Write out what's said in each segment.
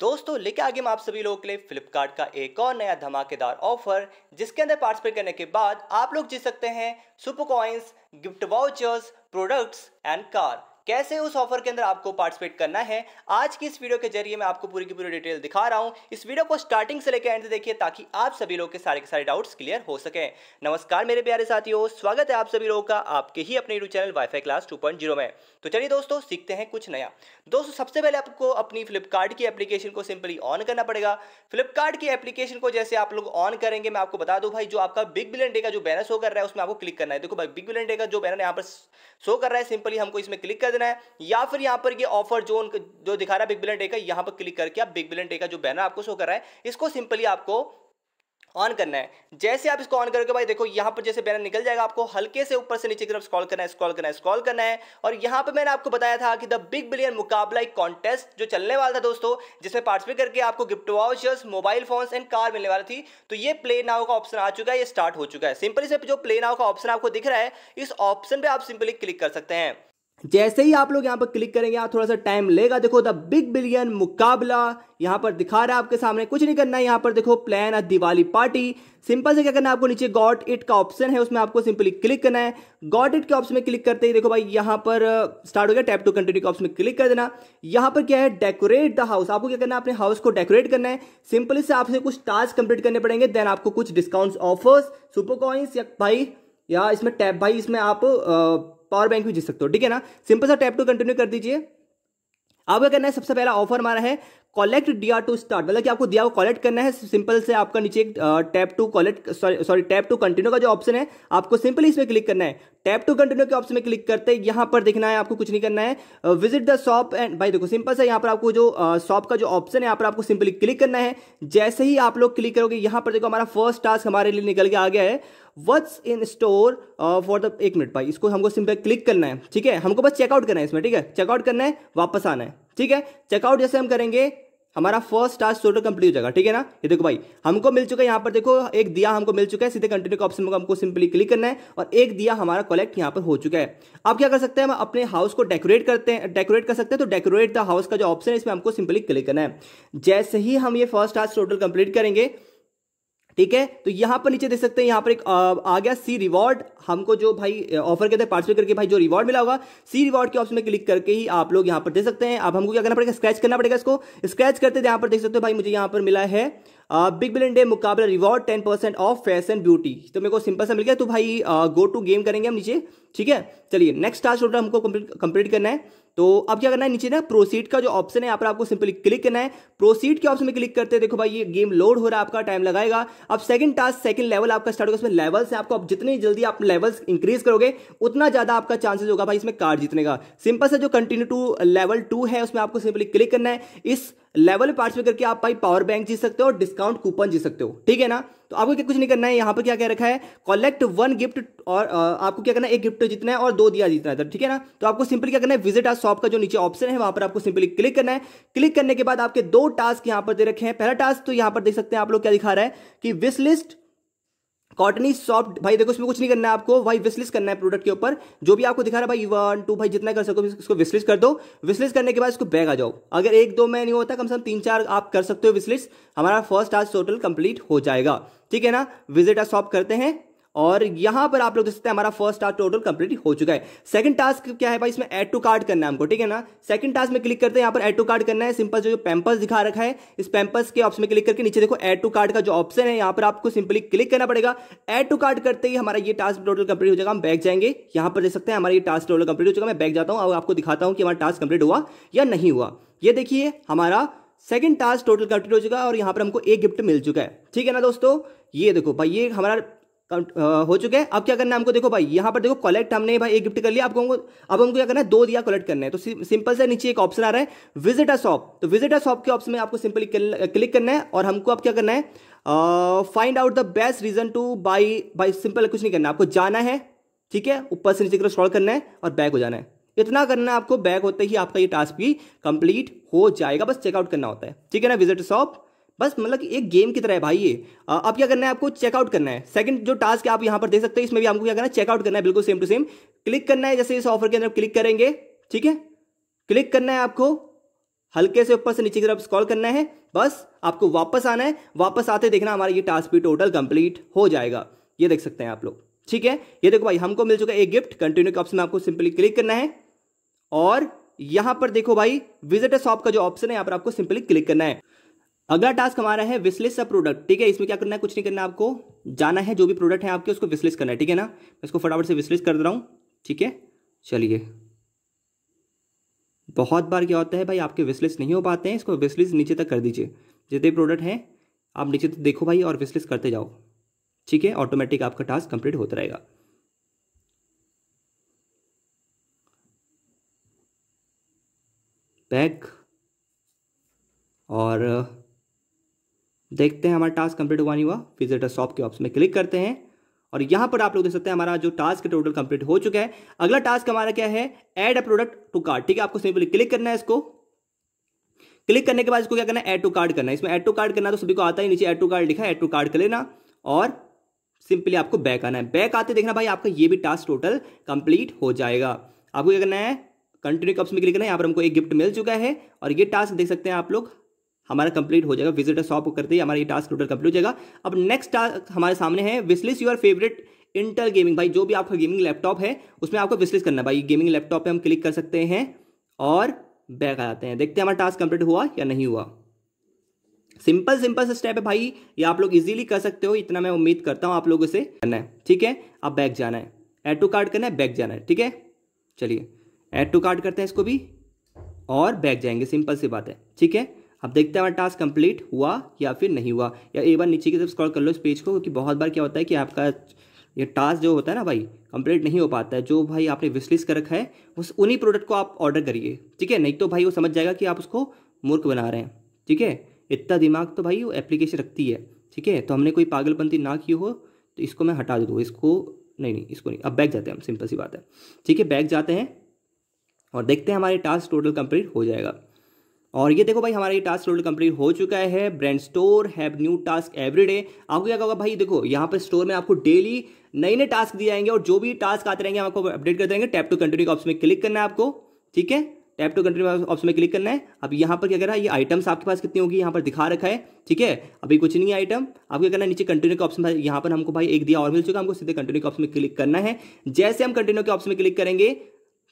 दोस्तों लेके आगे मैं आप सभी लोगों के लिए फ्लिपकार्ट का एक और नया धमाकेदार ऑफर जिसके अंदर पार्टिसिपेट करने के बाद आप लोग जीत सकते हैं super coins gift vouchers products and car कैसे उस ऑफर के अंदर आपको पार्टिसिपेट करना है आज की इस वीडियो के जरिए मैं आपको पूरी की पूरी डिटेल दिखा रहा हूं इस वीडियो को स्टार्टिंग से लेकर एंड देखिए ताकि आप सभी लोग के सारे के सारे डाउट्स क्लियर हो सके नमस्कार मेरे प्यारे साथियों स्वागत है आप सभी लोगों का आपके ही अपने YouTube channel WiFi class two में तो चलिए दोस्तों सीखते हैं कुछ नया दोस्तों सबसे पहले आपको अपनी फ्लिपकार्ट की एप्लीकेशन को सिंपली ऑन करना पड़ेगा फ्लिपकार्ट की एप्लीकेशन को जैसे आप लोग ऑन करेंगे मैं आपको बता दूं भाई जो आपका बिग बिलियन डे का जो बैनर शो कर रहा है उसमें आपको क्लिक करना है देखो भाई बिग बिलियन डे का जो बैनर यहाँ पर शो कर रहा है सिंपली हमको इसमें क्लिक कर देना है या फिर यहां पर ये ऑफर जोन जो दिखा रहा है बिग बिलियन डे का यहां पर क्लिक करके आप बिग बिलियन डे का जो बैनर आपको शो कर रहा है इसको सिंपली आपको ऑन करना है जैसे आप इसको ऑन करोगे भाई देखो यहाँ पर जैसे बैनर निकल जाएगा आपको हल्के से ऊपर से नीचे की तरफ स्क्रॉल करना है स्क्रॉल करना है स्क्रॉल करना है और यहाँ पर मैंने आपको बताया था कि द बिग बिलियन मुकाबला एक कॉन्टेस्ट जो चलने वाला था दोस्तों जिसमें पार्टिसिपेट करके आपको gift vouchers mobile phones and car मिलने वाली थी तो ये प्ले नाव का ऑप्शन आ चुका है ये स्टार्ट हो चुका है सिंपली से जो प्ले नाव का ऑप्शन आपको दिख रहा है इस ऑप्शन पर आप सिंपली क्लिक कर सकते हैं जैसे ही आप लोग यहां पर क्लिक करेंगे यहां थोड़ा सा टाइम लेगा देखो द बिग बिलियन मुकाबला यहां पर दिखा रहा है आपके सामने कुछ नहीं करना है यहां पर देखो plan a Diwali party simple से क्या करना है आपको नीचे गॉट इट का ऑप्शन है उसमें आपको सिंपली क्लिक करना है गॉट इट के ऑप्शन में क्लिक करते ही देखो भाई यहाँ पर स्टार्ट uh, हो गया टैप टू कंटिन्यू के ऑप्शन में क्लिक कर देना यहाँ पर क्या है डेकोरेट द हाउस आपको क्या करना है अपने हाउस को डेकोरेट करना है सिंपली से आपसे कुछ टास्क कंप्लीट करने पड़ेंगे देन आपको कुछ डिस्काउंट ऑफर्स सुपर या भाई या इसमें टैप भाई इसमें आप uh, पावर बैंक भी जीत सकते हो ठीक है ना सिंपल सा टैप टू कंटिन्यू कर दीजिए अब क्या करना है सबसे पहला ऑफर हमारा है collect D R to start मतलब कि आपको दिया को कॉलेक्ट करना है सिंपल से आपका नीचे एक tap to collect sorry sorry tap to continue का जो ऑप्शन है आपको सिंपल इसमें क्लिक करना है टैप टू कंटिन्यू के ऑप्शन में क्लिक करते हैं यहां पर देखना है आपको कुछ नहीं करना है विजिट द शॉप एंड भाई देखो सिंपल से यहां पर आपको जो शॉप का जो ऑप्शन है यहां पर आपको सिंपली क्लिक करना है जैसे ही आप लोग क्लिक करोगे यहां पर देखो हमारा फर्स्ट टास्क हमारे लिए निकल के आ गया है what's in store for the एक मिनट भाई इसको हमको सिंपल क्लिक करना है ठीक है हमको बस चेकआउट करना है इसमें ठीक है चेकआउट करना है वापस आना है ठीक है चेकआउट जैसे हम करेंगे हमारा फर्स्ट टास्क टोटल कंप्लीट हो जाएगा ठीक है ना ये देखो भाई हमको मिल चुका है यहाँ पर देखो एक दिया हमको मिल चुका है सीधे कंटिन्यू का ऑप्शन में हमको सिंपली क्लिक करना है और एक दिया हमारा कलेक्ट यहाँ पर हो चुका है अब क्या कर सकते हैं हम अपने हाउस को डेकोरेट करते हैं डेकोरेट कर सकते हैं तो डेकोरेट द हाउस का जो ऑप्शन है इसमें हमको सिंपली क्लिक करना है जैसे ही हम ये फर्स्ट टास्क टोटल कंप्लीट करेंगे ठीक है तो यहां पर नीचे देख सकते हैं यहां पर एक आ, गया सी रिवॉर्ड हमको जो भाई ऑफर के अंदर पार्टिसिपेट करके भाई जो रिवॉर्ड मिला होगा सी रिवॉर्ड के ऑप्शन में क्लिक करके ही आप लोग यहां पर दे सकते हैं अब हमको क्या करना पड़ेगा स्क्रैच करना पड़ेगा इसको स्क्रैच करते यहां पर देख सकते हो भाई मुझे यहां पर मिला है बिग बिलियन डे मुकाबला reward ten percent off fashion beauty तो मेरे को सिंपल सा मिल गया तो भाई गो टू गेम करेंगे हम नीचे ठीक है चलिए नेक्स्ट टास्क हमको कंप्लीट करना है तो अब क्या करना है नीचे ना प्रोसीड का जो ऑप्शन है यहाँ पर आपको सिंपली क्लिक करना है प्रोसीड के ऑप्शन में क्लिक करते हैं देखो भाई ये गेम लोड हो रहा है आपका टाइम लगाएगा अब सेकंड टास्क सेकंड लेवल आपका स्टार्ट होगा इसमें लेवल्स है आपको अब जितनी जल्दी आप लेवल्स इंक्रीज करोगे उतना ज्यादा आपका चांसेस होगा भाई इसमें कार्ड जीतने का सिंपल से जो कंटिन्यू टू लेवल टू है उसमें आपको सिंपली क्लिक करना है इस लेवल पार्टिसिपेट करके आप भाई पावर बैंक जीत सकते हो और डिस्काउंट कूपन जी सकते हो ठीक है ना तो आपको क्या कुछ नहीं करना है यहाँ पर क्या कह रखा है कलेक्ट वन गिफ्ट और आपको क्या करना है एक गिफ्ट जीतना है और दो दिया जीतना है ठीक है ना तो आपको सिंपली क्या करना है विजिट आज शॉप का जो नीचे ऑप्शन है वहां पर आपको सिंपली क्लिक करना है क्लिक करने के बाद आपके दो टास्क यहाँ पर दे रखे हैं पहला टास्क तो यहाँ पर देख सकते हैं आप लोग क्या दिखा रहा है कि विश लिस्ट कॉटनी सॉफ्ट भाई देखो इसमें कुछ नहीं करना है आपको भाई विसलिस करना है प्रोडक्ट के ऊपर जो भी आपको दिखा रहा है भाई वन टू भाई जितना कर सको इसको विसलिस कर दो विसलिस करने के बाद इसको बैग आ जाओ अगर एक दो में नहीं होता कम से कम तीन चार आप कर सकते हो विसलिस हमारा फर्स्ट आज टोटल कंप्लीट हो जाएगा ठीक है ना विजिट आज शॉप करते हैं और यहां पर आप लोग देख सकते हैं हमारा फर्स्ट टास्क टोटल कंप्लीट हो चुका है सेकंड टास्क क्या है भाई इसमें ऐड टू कार्ड करना है हमको ठीक है ना सेकंड टास्क में क्लिक करते हैं यहां पर ऐड टू कार्ड करना है सिंपल जो पैंपस दिखा रखा है इस पैंपस के ऑप्शन में क्लिक करके नीचे देखो एड टू कार्ड का जो ऑप्शन है यहां पर आपको सिंपली क्लिक करना पड़ेगा एड टू कार्ड करते ही हमारा ये टास्क टोटल कंप्लीट हो जाएगा हम बैक जाएंगे यहां पर देख सकते हैं हमारा ये टास्क टोटल कंप्लीट हो चुका मैं बैक जाता हूं और आपको दिखाता हूं कि हमारा टास्क कंप्लीट हुआ या नहीं हुआ ये देखिए हमारा सेकंड टास्क टोटल कंप्लीट हो चुका है और यहां पर हमको एक गिफ्ट मिल चुका है ठीक है ना दोस्तों ये देखो भाई ये हमारा हो चुके हैं अब क्या करना है हमको देखो भाई यहाँ पर देखो कलेक्ट हमने भाई एक गिफ्ट कर लिया आपको अब हमको क्या करना है दो दिया कलेक्ट करना है तो सिंपल से नीचे एक ऑप्शन आ रहा है विजिट अ शॉप तो विजिट अ शॉप के ऑप्शन में आपको सिंपली क्लिक करना है और हमको अब क्या करना है find out the best reason to buy buy simple कुछ नहीं करना आपको जाना है ठीक है ऊपर से नीचे की तरफ स्क्रॉल करना है और बैक हो जाना है इतना करना है आपको बैक होते ही आपका ये टास्क भी कंप्लीट हो जाएगा बस चेकआउट करना होता है ठीक है ना विजिट शॉप बस मतलब एक गेम की तरह है भाई ये अब क्या करना है आपको चेकआउट करना है सेकंड जो टास्क है आप यहाँ पर देख सकते हैं इसमें भी आपको क्या करना है चेकआउट करना है बिल्कुल सेम टू सेम क्लिक करना है जैसे इस ऑफर के अंदर क्लिक करेंगे ठीक है क्लिक करना है आपको हल्के से ऊपर से नीचे की तरफ स्कॉल करना है बस आपको वापस आना है वापस आते देखना हमारा ये टास्क भी टोटल कंप्लीट हो जाएगा ये देख सकते हैं आप लोग ठीक है ये देखो भाई हमको मिल चुका है एक गिफ्ट कंटिन्यू के ऑप्शन में आपको सिंपली क्लिक करना है और यहां पर देखो भाई विजिटर शॉप का जो ऑप्शन है यहां पर आपको सिंपली क्लिक करना है अगला टास्क हमारा है विश्लेष अ प्रोडक्ट ठीक है इसमें क्या करना है कुछ नहीं करना आपको जाना है जो भी प्रोडक्ट है आपके उसको विश्लेष करना है ठीक है ना मैं इसको फटाफट से विश्लेष कर रहा हूँ ठीक है चलिए बहुत बार क्या होता है भाई आपके विश्लेष नहीं हो पाते हैं इसको विश्लेष नीचे तक कर दीजिए जितने प्रोडक्ट हैं आप नीचे तक देखो भाई और विश्लेष करते जाओ ठीक है ऑटोमेटिक आपका टास्क कंप्लीट होता रहेगा बैग और देखते हैं हमारा टास्क कंप्लीट हुआ नहीं हुआ विजिटर शॉप के ऑप्शन में क्लिक करते हैं और यहां पर आप लोग देख सकते हैं हमारा जो टास्क टोटल कंप्लीट हो चुका है अगला टास्क हमारा क्या है add a product to card ठीक है आपको सिंपली क्लिक करना है इसको क्लिक करने के बाद इसको क्या करना है एड टू कार्ड करना है इसमें एड टू कार्ड करना तो सभी को आता ही नीचे एड टू कार्ड लिखा है एड टू कार्ड कर लेना और सिंपली आपको बैक आना है बैक आते देखना भाई आपका ये भी टास्क टोटल कंप्लीट हो जाएगा आपको क्या करना है कंटिन्यू कप्स में क्लिक करना है यहाँ पर हमको एक गिफ्ट मिल चुका है और ये टास्क देख सकते हैं आप लोग हमारा कंप्लीट हो जाएगा विजिटर शॉप करते ही हमारा ये टास्क टोटल कंप्लीट हो जाएगा अब नेक्स्ट टास्क हमारे सामने है wishlist your favourite inter gaming भाई जो भी आपका गेमिंग लैपटॉप है उसमें आपको विसलिस करना भाई गेमिंग लैपटॉप पर हम क्लिक कर सकते हैं और बैक आ जाते हैं देखते हैं हमारा टास्क कंप्लीट हुआ या नहीं हुआ सिंपल सिंपल स्टेप है भाई ये आप लोग इजीली कर सकते हो इतना मैं उम्मीद करता हूँ आप लोगों से करना है ठीक है अब बैक जाना है एड टू कार्ड करना है बैक जाना है ठीक है चलिए एड टू कार्ड करते हैं इसको भी और बैक जाएंगे सिंपल सी बात है ठीक है अब देखते हैं हमारा टास्क कंप्लीट हुआ या फिर नहीं हुआ या एक बार नीचे की तरफ स्क्रॉल कर लो इस पेज को क्योंकि बहुत बार क्या होता है कि आपका ये टास्क जो होता है ना भाई कंप्लीट नहीं हो पाता है जो भाई आपने विशलिस कर रखा है उस उन्हीं प्रोडक्ट को आप ऑर्डर करिए ठीक है नहीं तो भाई वो समझ जाएगा कि आप उसको मूर्ख बना रहे हैं ठीक है इतना दिमाग तो भाई वो एप्लीकेशन रखती है ठीक है तो हमने कोई पागलपंती ना की हो तो इसको मैं हटा दे दूँ इसको नहीं नहीं इसको नहीं अब बैग जाते हैं हम सिंपल सी बात है ठीक है बैग जाते हैं और देखते हैं हमारे टास्क टोटल कंप्लीट हो जाएगा और ये देखो भाई हमारा ये टास्क लोड कंप्लीट हो चुका है brand store have new task every day आपको क्या होगा भाई देखो यहाँ पर स्टोर में आपको डेली नए नए टास्क दिए जाएंगे और जो भी टास्क आते रहेंगे हम आपको अपडेट करते रहेंगे टैप टू कंटिन्यू के ऑप्शन में क्लिक करना है आपको ठीक है टैप टू कंट्री ऑप्शन में क्लिक करना है अब यहाँ पर क्या करना है ये आइटम्स आपके पास कितनी होगी यहाँ पर दिखा रखा है ठीक है अभी कुछ नहीं है आइटम आपको क्या करना है नीचे कंटिन्यू के ऑप्शन यहाँ पर हमको भाई एक दिया और मिल चुका है हमको सीधे कंटिन्यू के ऑप्शन में क्लिक करना है जैसे हम कंटिन्यू के ऑप्शन में क्लिक करेंगे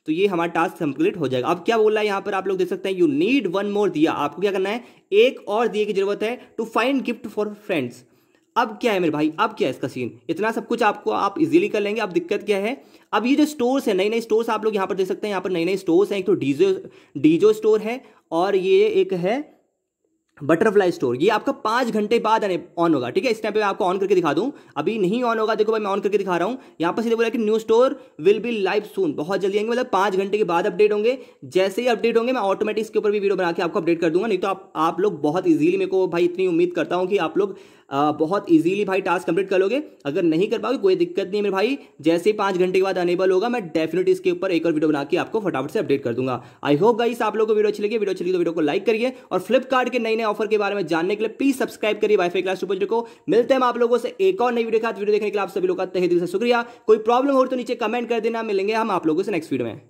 तो ये हमारा टास्क कंप्लीट हो जाएगा अब क्या बोल रहा है यहाँ पर आप लोग देख सकते हैं यू नीड वन मोर दिया आपको क्या करना है एक और दिए की जरूरत है to find gift for friends अब क्या है मेरे भाई अब क्या है इसका सीन इतना सब कुछ आपको आप इजीली कर लेंगे अब दिक्कत क्या है अब ये जो स्टोर्स है नई नई स्टोर्स आप लोग यहाँ पर देख सकते हैं यहाँ पर नई नई स्टोर्स हैं एक तो डीजो डीजो स्टोर है और ये एक है बटरफ्लाई स्टोर ये आपका पांच घंटे बाद ऑन होगा ठीक है इस टाइम पे मैं आपको ऑन करके दिखा दूँ अभी नहीं ऑन होगा देखो भाई मैं ऑन करके दिखा रहा हूं यहां पर सीधे बोला कि new store will be live soon बहुत जल्दी आएंगे मतलब पांच घंटे के बाद अपडेट होंगे जैसे ही अपडेट होंगे मैं ऑटोमेटिक इसके ऊपर भी वीडियो बना के आपको अपडेट कर दूंगा नहीं तो आप, आप लोग बहुत ईजिली मेरे को भाई इतनी उम्मीद करता हूँ कि आप लोग बहुत ईजिली भाई टास्क कंप्लीट कर लोगे अगर नहीं कर पाओगे कोई दिक्कत नहीं मेरे भाई जैसे ही पांच घंटे के बाद अनेबल होगा मैं डेफिनेटली इसके ऊपर एक और वीडियो बना के आपको फटाफट से अपडेट कर दूंगा आई होप गाइस आप लोगों को वीडियो अच्छी लगी वीडियो अच्छी लगी तो वीडियो को लाइक करिए और फ्लिपकार्ट के नए नए ऑफर के बारे में जानने के लिए प्लीज सब्सक्राइब करिए वाईफाई क्लास टू को मिलते हैं आप लोगों से एक और नई वीडियो के साथ वीडियो देखने के लिए आप सभी लोग का तहे दिल से शुक्रिया कोई प्रॉब्लम हो तो नीचे कमेंट कर देना मिलेंगे हम आप लोगों से नेक्स्ट वीडियो में